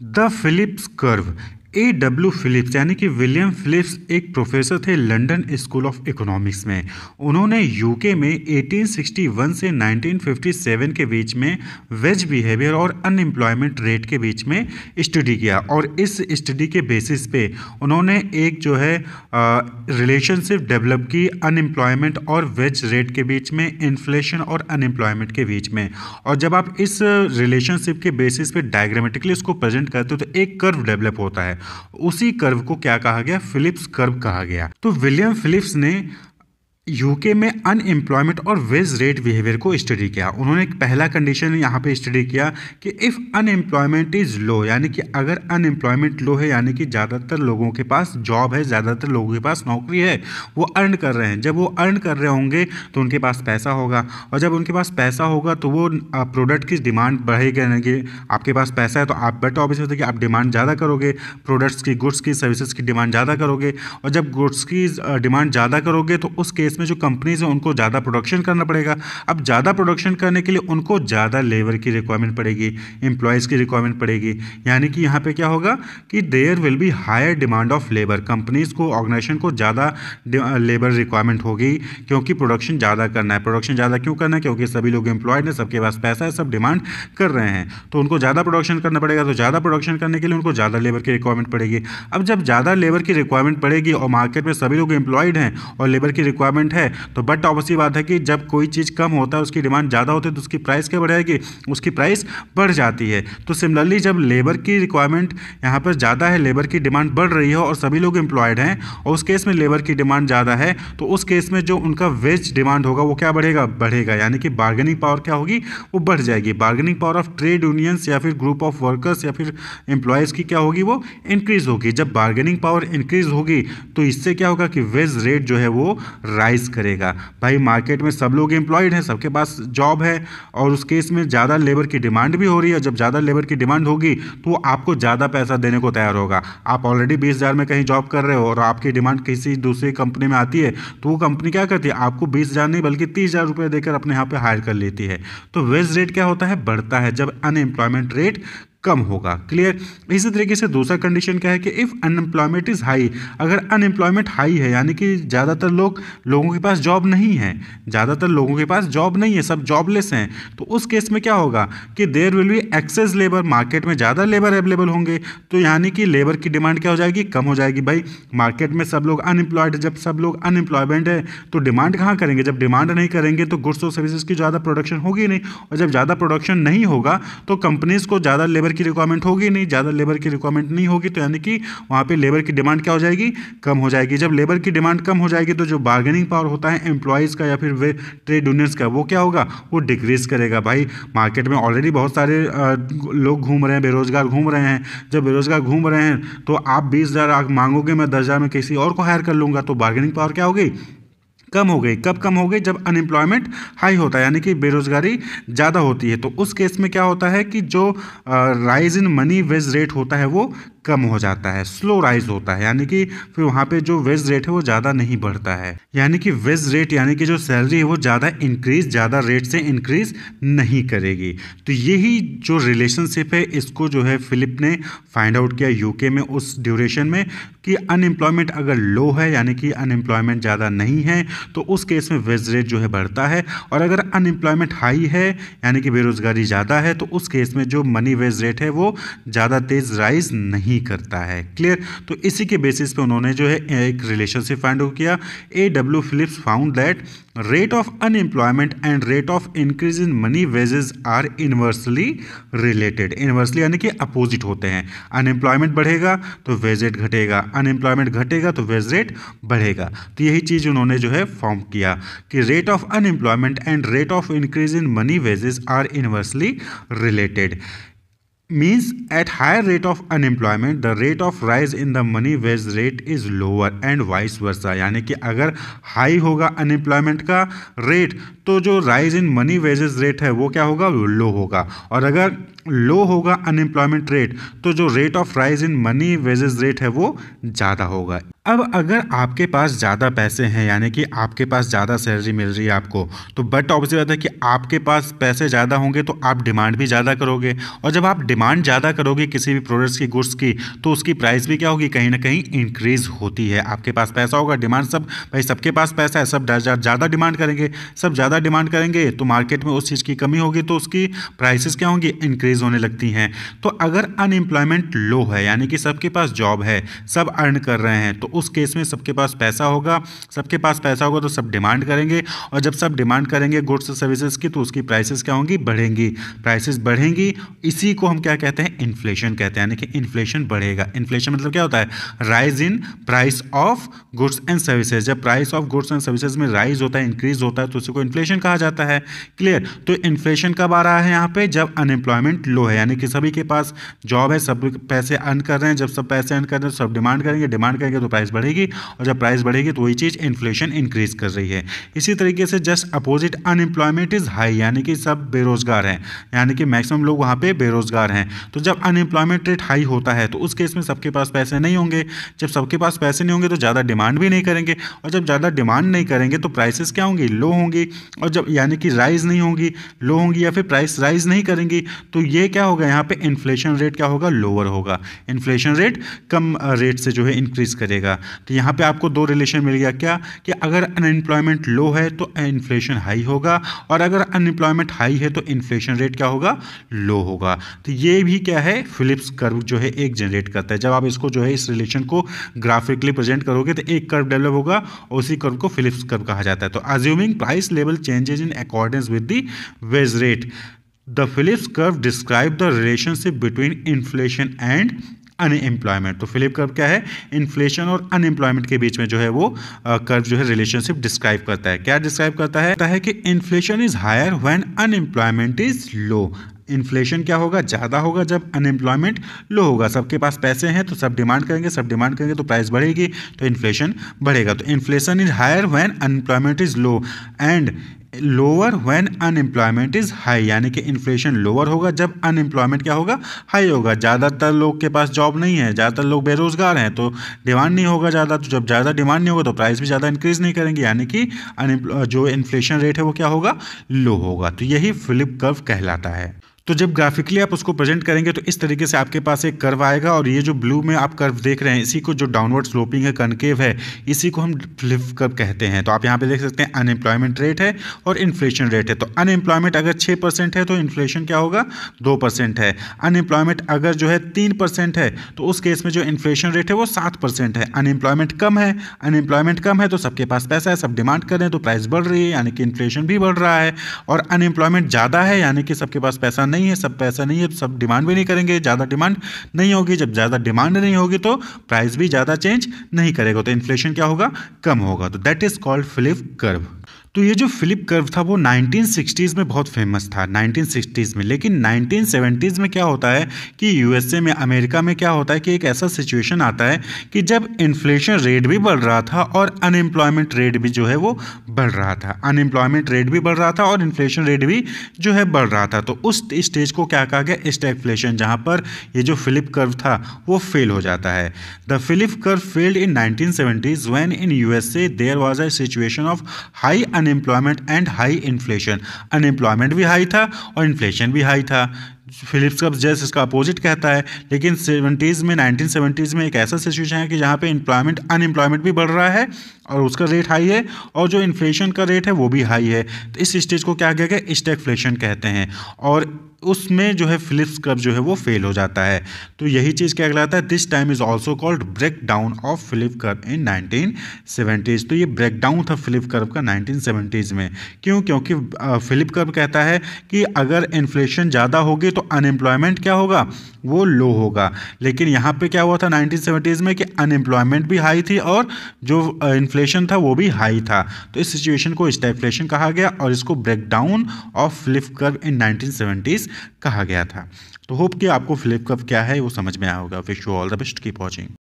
The Phillips curve A W Phillips यानी कि William Phillips एक प्रोफेसर थे लंदन स्कूल ऑफ इकोनॉमिक्स में उन्होंने यूके में 1861 से 1957 के बीच में वेज बिहेवियर और अनएम्प्लॉयमेंट रेट के बीच में स्टडी किया और इस स्टडी के बेसिस पे उन्होंने एक जो है रिलेशनशिप डेवलप की अनएम्प्लॉयमेंट और वेज रेट के बीच में इन्फ्लेशन और अनएम्प्लॉयमेंट के बीच में और जब आप इस रिलेशनशिप के बेसिस पे डायग्रामेटिकली इसको प्रेजेंट करते हो तो एक कर्व डेवलप होता है उसी कर्व को क्या कहा गया फिलिप्स कर्व कहा गया तो विलियम फिलिप्स ने यूके में अनएम्प्लॉयमेंट और वेज रेट बिहेवियर को स्टडी किया उन्होंने एक पहला कंडीशन यहाँ पे स्टडी किया कि इफ़ अनएम्प्लॉयमेंट इज़ लो यानी कि अगर अनएम्प्लॉयमेंट लो है यानी कि ज़्यादातर लोगों के पास जॉब है ज़्यादातर लोगों के पास नौकरी है वो अर्न कर रहे हैं जब वो अर्न कर रहे होंगे तो उनके पास पैसा होगा और जब उनके पास पैसा होगा तो वो प्रोडक्ट की डिमांड बढ़ेगी यानी कि आपके पास पैसा है तो आप बेटर ऑफिस होते कि आप डिमांड ज़्यादा करोगे प्रोडक्ट्स की गुड्स की सर्विसेज की डिमांड ज़्यादा करोगे और जब गुड्स की डिमांड ज़्यादा करोगे तो उस केस में जो कंपनीज़ हैं उनको ज़्यादा प्रोडक्शन करना पड़ेगा अब ज़्यादा प्रोडक्शन करने के लिए उनको ज़्यादा लेबर की रिक्वायरमेंट पड़ेगी एम्प्लॉयज़ की रिक्वायरमेंट पड़ेगी यानी कि यहाँ पर क्या होगा कि there will be higher demand of labour companies को ऑर्गेनाइजेशन को ज़्यादा लेबर रिक्वायरमेंट होगी क्योंकि प्रोडक्शन ज़्यादा करना है प्रोडक्शन ज़्यादा क्यों करना है क्योंकि सभी लोग एम्प्लॉयड हैं सबके पास पैसा है सब डिमांड कर रहे हैं तो उनको ज़्यादा प्रोडक्शन करना पड़ेगा तो ज़्यादा प्रोडक्शन करने के लिए उनको ज़्यादा लेबर की रिक्वायरमेंट पड़ेगी अब जब ज़्यादा लेबर की रिक्वायरमेंट पड़ेगी और मार्केट में सभी लोग एम्प्लॉयड हैं और लेबर की रिक्वायरमेंट रिक्वायरमेंट है तो बट ऑब्वियसली बात है कि जब कोई चीज़ कम होता है उसकी डिमांड ज़्यादा होती है तो उसकी प्राइस क्या बढ़ेगी उसकी प्राइस बढ़ जाती है तो सिमिलरली जब लेबर की रिक्वायरमेंट यहाँ पर ज़्यादा है लेबर की डिमांड बढ़ रही है और सभी लोग एम्प्लॉयड हैं और उस केस में लेबर की डिमांड ज़्यादा है तो उस केस में जो उनका वेज डिमांड होगा वो क्या बढ़ेगा बढ़ेगा यानी कि बार्गेनिंग पावर क्या होगी वो बढ़ जाएगी bargaining power of trade unions या फिर ग्रुप ऑफ वर्कर्स या फिर एम्प्लॉयज़ की क्या होगी वो इंक्रीज़ होगी जब बार्गेनिंग पावर इंक्रीज़ होगी तो इससे क्या होगा कि वेज रेट जो है वो राइज प्राइस करेगा भाई मार्केट में सब लोग एम्प्लॉयड हैं सबके पास जॉब है और उस केस में ज़्यादा लेबर की डिमांड भी हो रही है जब ज़्यादा लेबर की डिमांड होगी तो आपको ज़्यादा पैसा देने को तैयार होगा आप ऑलरेडी बीस हज़ार में कहीं जॉब कर रहे हो और आपकी डिमांड किसी दूसरी कंपनी में आती है तो वो कंपनी क्या करती है आपको बीस हज़ार नहीं बल्कि तीस हज़ार रुपये देकर अपने यहाँ पर हायर कर लेती है तो वेज रेट क्या होता है बढ़ता है जब अनएम्प्लॉयमेंट रेट कम होगा क्लियर इसी तरीके से दूसरा कंडीशन क्या है कि इफ़ अनएम्प्लॉयमेंट इज़ हाई अगर अनएम्प्लॉयमेंट हाई है यानी कि ज़्यादातर लोग लोगों के पास जॉब नहीं है ज़्यादातर लोगों के पास जॉब नहीं है सब जॉबलेस हैं तो उस केस में क्या होगा कि there will be excess labour market में ज़्यादा लेबर अवेलेबल होंगे तो यानी कि लेबर की डिमांड क्या हो जाएगी कम हो जाएगी भाई मार्केट में सब लोग अनएम्प्लॉयड जब सब लोग अनएम्प्लॉयमेंट है तो डिमांड कहाँ करेंगे जब डिमांड नहीं करेंगे तो गुड्स और सर्विसेज की ज़्यादा प्रोडक्शन होगी नहीं और जब ज़्यादा प्रोडक्शन नहीं होगा तो कंपनीज़ को ज़्यादा लेबर की रिक्वायरमेंट होगी नहीं ज़्यादा लेबर की रिक्वायरमेंट नहीं होगी तो यानी कि वहाँ पर लेबर की डिमांड क्या हो जाएगी कम हो जाएगी जब लेबर की डिमांड कम हो जाएगी तो जो बार्गेनिंग पावर होता है एम्प्लॉयज़ का या फिर वे ट्रेड यूनियंस का वो क्या होगा वो डिक्रीज़ करेगा भाई मार्केट में ऑलरेडी बहुत सारे लोग घूम रहे हैं बेरोज़गार घूम रहे हैं जब बेरोज़गार घूम रहे हैं तो आप बीस हज़ार मांगोगे मैं दस हज़ार में किसी और को हायर कर लूँगा तो बार्गेनिंग पावर क्या होगी कम हो गई कब कम हो गई जब अनएम्प्लॉयमेंट हाई होता है यानी कि बेरोजगारी ज़्यादा होती है तो उस केस में क्या होता है कि जो rise in money wage rate होता है वो कम हो जाता है स्लो राइज होता है यानी कि फिर वहाँ पे जो वेज रेट है वो ज़्यादा नहीं बढ़ता है यानी कि वेज रेट यानी कि जो सैलरी है वो ज़्यादा इंक्रीज ज़्यादा रेट से इंक्रीज नहीं करेगी तो यही जो रिलेशनशिप है इसको जो है फिलिप ने फाइंड आउट किया यूके में उस ड्यूरेशन में कि अनएम्प्लॉयमेंट अगर लो है यानी कि अनएम्प्लॉयमेंट ज़्यादा नहीं है तो उस केस में वेज रेट जो है बढ़ता है और अगर अनएम्प्लॉयमेंट हाई है यानी कि बेरोज़गारी ज़्यादा है तो उस केस में जो मनी वेज रेट है वो ज़्यादा तेज़ राइज नहीं नहीं करता है क्लियर तो इसी के बेसिस पे उन्होंने जो है एक रिलेशनशिप फाइंड आउट किया A W Phillips found that rate of unemployment and rate of increase in money wages are inversely related inversely यानी कि अपोजिट होते हैं अनएम्प्लॉयमेंट बढ़ेगा तो वेज रेट घटेगा अनएम्प्लॉयमेंट घटेगा तो वेज रेट बढ़ेगा तो यही चीज़ उन्होंने जो है फॉर्म किया कि rate of unemployment and rate of increase in money wages are inversely related means at higher rate of unemployment the rate of rise in the money wage rate is lower and vice versa यानी कि अगर high होगा unemployment का rate तो जो rise in money wages rate है वो क्या होगा लो होगा और अगर लो होगा अनएम्प्लॉयमेंट रेट तो जो rate of rise in money wages rate है वो ज़्यादा होगा अब अगर आपके पास ज़्यादा पैसे हैं यानी कि आपके पास ज़्यादा सैलरी मिल रही है आपको तो बट ऑब्जर्व है कि आपके पास पैसे ज़्यादा होंगे तो आप डिमांड भी ज़्यादा करोगे और जब आप डिमांड ज़्यादा करोगे किसी भी प्रोडक्ट्स की गुड्स की तो उसकी प्राइस भी क्या होगी कहीं ना कहीं इंक्रीज़ होती है आपके पास पैसा होगा डिमांड सब भाई सबके पास पैसा है सब ज़्यादा डिमांड करेंगे सब ज़्यादा डिमांड करेंगे तो मार्केट में उस चीज़ की कमी होगी तो उसकी प्राइसिस क्या होंगी इंक्रीज रेज होने लगती हैं तो अगर अनएम्प्लॉयमेंट लो है यानी कि सबके पास जॉब है सब अर्न कर रहे हैं तो उस केस में सबके पास पैसा होगा सबके पास पैसा होगा तो सब डिमांड करेंगे और जब सब डिमांड करेंगे गुड्स और सर्विसेज की तो उसकी प्राइसेस क्या होंगी बढ़ेंगी प्राइसेस बढ़ेंगी इसी को हम क्या कहते हैं इन्फ्लेशन कहते हैं यानी कि इन्फ्लेशन बढ़ेगा इन्फ्लेशन मतलब क्या होता है rise in price of goods and services जब price of goods and services में राइज होता है इंक्रीज होता है तो उसी को इन्फ्लेशन कहा जाता है क्लियर तो इन्फ्लेशन कब आ रहा है यहाँ पे जब अनएम्प्लॉयमेंट लो है यानी कि सभी के पास जॉब है सब पैसे अर्न कर रहे हैं जब सब पैसे अर्न कर रहे हैं तो सब डिमांड करेंगे डिमांड करेंगे तो प्राइस बढ़ेगी और जब प्राइस बढ़ेगी तो वही चीज़ इन्फ्लेशन इंक्रीज कर रही है इसी तरीके से just opposite unemployment is high यानी कि सब बेरोजगार हैं यानी कि मैक्सिमम लोग वहाँ पर बेरोजगार हैं तो जब अनएम्प्लॉयमेंट रेट हाई होता है तो उस केस में सबके पास पैसे नहीं होंगे जब सबके पास पैसे नहीं होंगे तो ज़्यादा डिमांड भी नहीं करेंगे और जब ज़्यादा डिमांड नहीं करेंगे तो प्राइसेस क्या होंगी लो होंगी और जब यानी कि राइज़ नहीं होंगी लो होंगी या फिर प्राइस राइज़ नहीं करेंगी तो ये ये क्या होगा यहाँ पे इन्फ्लेशन रेट क्या होगा लोअर होगा इन्फ्लेशन रेट कम रेट से जो है इंक्रीज करेगा तो यहाँ पे आपको दो रिलेशन मिल गया क्या कि अगर अनएम्प्लॉयमेंट लो है तो इन्फ्लेशन हाई होगा और अगर अनएम्प्लॉयमेंट हाई है तो इन्फ्लेशन रेट क्या होगा लो होगा तो ये भी क्या है फिलिप्स कर्व जो है एक जनरेट करता है जब आप इसको जो है इस रिलेशन को ग्राफिकली प्रेजेंट करोगे तो एक कर्व डेवलप होगा उसी कर्व को फिलिप्स कर्व कहा जाता है तो assuming price level changes in accordance with the wage rate the Phillips curve describe the relationship between inflation and unemployment तो फिलिप कर्व क्या है इन्फ्लेशन और अनएम्प्लॉयमेंट के बीच में जो है वो कर्व जो है रिलेशनशिप डिस्क्राइब करता है क्या डिस्क्राइब करता है है कि inflation is higher when unemployment is low inflation क्या होगा ज़्यादा होगा जब अनएम्प्लॉयमेंट लो होगा सबके पास पैसे हैं तो सब डिमांड करेंगे सब डिमांड करेंगे तो प्राइस बढ़ेगी तो इन्फ्लेशन बढ़ेगा तो inflation is higher when unemployment is low and lower when unemployment is high यानी कि इन्फ्लेशन लोअर होगा जब अनएम्प्लॉयमेंट क्या होगा हाई होगा ज़्यादातर लोग के पास जॉब नहीं है ज़्यादातर लोग बेरोज़गार हैं तो डिमांड नहीं होगा ज़्यादा तो जब ज़्यादा डिमांड नहीं होगा तो प्राइस भी ज़्यादा इंक्रीज़ नहीं करेंगे यानी कि जो इन्फ्लेशन रेट है वो क्या होगा लो होगा तो यही फ्लिप कर्व कहलाता है तो जब ग्राफिकली आप उसको प्रेजेंट करेंगे तो इस तरीके से आपके पास एक कर्व आएगा और ये जो ब्लू में आप कर्व देख रहे हैं इसी को जो डाउनवर्ड स्लोपिंग है कनकेव है इसी को हम फ्लिप कर्व कहते हैं तो आप यहाँ पे देख सकते हैं अनएम्प्लॉयमेंट रेट है और इन्फ्लेशन रेट है तो अनएम्प्लॉयमेंट अगर छः परसेंट है तो इन्फ्लेशन क्या होगा दो परसेंट है अनएम्प्लॉयमेंट अगर जो है तीन परसेंट है तो उस केस में जो इन्फ्लेशन रेट है वो सात परसेंट है अनएम्प्लॉयमेंट कम है अनएम्प्लॉयमेंट कम है तो सबके पास पैसा है सब डिमांड कर रहे हैं तो प्राइस बढ़ रही है यानी कि इन्फ्लेशन भी बढ़ रहा है और अनएम्प्लॉयमेंट ज़्यादा है यानी कि सबके पास पैसा नहीं नहीं है सब पैसा नहीं है सब डिमांड भी नहीं करेंगे ज़्यादा डिमांड नहीं होगी जब ज़्यादा डिमांड नहीं होगी तो प्राइस भी ज़्यादा चेंज नहीं करेगा तो इन्फ्लेशन क्या होगा कम होगा तो that is called Phillip curve तो ये जो फिलिप कर्व था वो 1960s में बहुत फेमस था 1960s में लेकिन 1970s में क्या होता है कि यूएसए में अमेरिका में क्या होता है कि एक ऐसा सिचुएशन आता है कि जब इन्फ्लेशन रेट भी बढ़ रहा था और अनएम्प्लॉयमेंट रेट भी जो है वो बढ़ रहा था अनएम्प्लॉयमेंट रेट भी बढ़ रहा था और इन्फ्लेशन रेट भी जो है बढ़ रहा था तो उस स्टेज को क्या कहा गया स्टेगफ्लेशन जहाँ पर ये जो फिलिप कर्व था वो फेल हो जाता है the Phillip curve failed in nineteen seventies when in a there was a situation of high unemployment and high inflation unemployment भी हाई था और इन्फ्लेशन भी हाई था फिलिप्स का जैस इसका अपोजिट कहता है लेकिन सेवेंटीज़ में नाइनटीन सेवेंटीज़ में एक ऐसा सिचुएशन है कि जहाँ पे एम्प्लॉयमेंट अनएम्प्लॉयमेंट भी बढ़ रहा है और उसका रेट हाई है और जो इन्फ्लेशन का रेट है वो भी हाई है तो इस स्टेज को क्या कहेगा फ्लेशन कहते हैं और उसमें जो है फिलिप्स कब जो है वो फेल हो जाता है तो यही चीज़ क्या कहलाता है this time is also called break down of Phillip curve in nineteen seventies तो ये ब्रेक डाउन था फिलिप कर्व का नाइनटीन सेवेंटीज़ में क्यों क्योंकि फिलिप कर्व कहता है कि अगर इन्फ्लेशन ज़्यादा होगी तो अनएम्प्लॉयमेंट क्या होगा वो लो होगा लेकिन यहाँ पे क्या हुआ था नाइनटीन में कि अनएम्प्लॉयमेंट भी हाई थी और जो इन्फ्लेशन था वो भी हाई था तो इस सिचुएशन को स्टेफलेशन कहा गया और इसको ब्रेकडाउन ऑफ फ्लिप कर इन नाइनटीन कहा गया था तो होप कि आपको फ्लिप क्या है वो समझ में आया होगा wish you all the best keep watching